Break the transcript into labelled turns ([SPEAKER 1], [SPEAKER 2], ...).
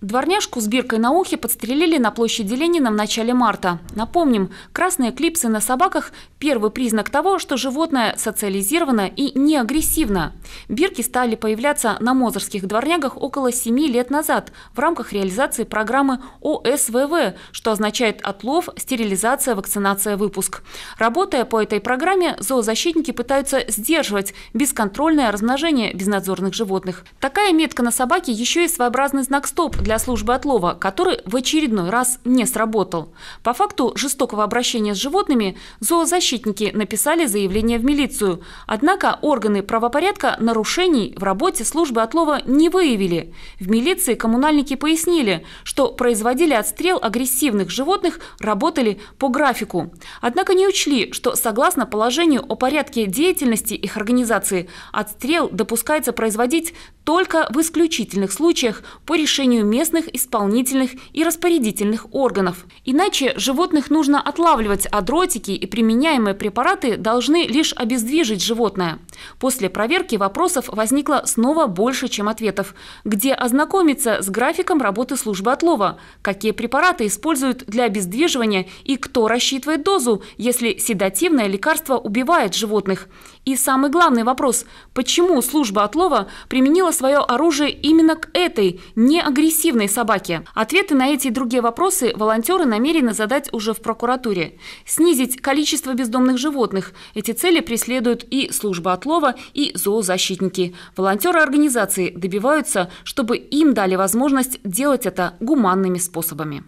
[SPEAKER 1] Дворняжку с биркой на ухе подстрелили на площади Ленина в начале марта. Напомним, красные клипсы на собаках – первый признак того, что животное социализировано и не агрессивно. Бирки стали появляться на мозорских дворнягах около семи лет назад в рамках реализации программы ОСВВ, что означает отлов, стерилизация, вакцинация, выпуск. Работая по этой программе, зоозащитники пытаются сдерживать бесконтрольное размножение безнадзорных животных. Такая метка на собаке еще и своеобразный знак «стоп» для для службы отлова, который в очередной раз не сработал. По факту жестокого обращения с животными зоозащитники написали заявление в милицию. Однако органы правопорядка нарушений в работе службы отлова не выявили. В милиции коммунальники пояснили, что производили отстрел агрессивных животных, работали по графику. Однако не учли, что согласно положению о порядке деятельности их организации, отстрел допускается производить только в исключительных случаях по решению местных исполнительных и распорядительных органов. Иначе животных нужно отлавливать, а дротики и применяемые препараты должны лишь обездвижить животное. После проверки вопросов возникло снова больше, чем ответов. Где ознакомиться с графиком работы службы отлова? Какие препараты используют для обездвиживания? И кто рассчитывает дозу, если седативное лекарство убивает животных? И самый главный вопрос – почему служба отлова применила свое оружие именно к этой, неагрессивной собаке? Ответы на эти и другие вопросы волонтеры намерены задать уже в прокуратуре. Снизить количество бездомных животных – эти цели преследуют и служба отлова, слова и зоозащитники. Волонтеры организации добиваются, чтобы им дали возможность делать это гуманными способами.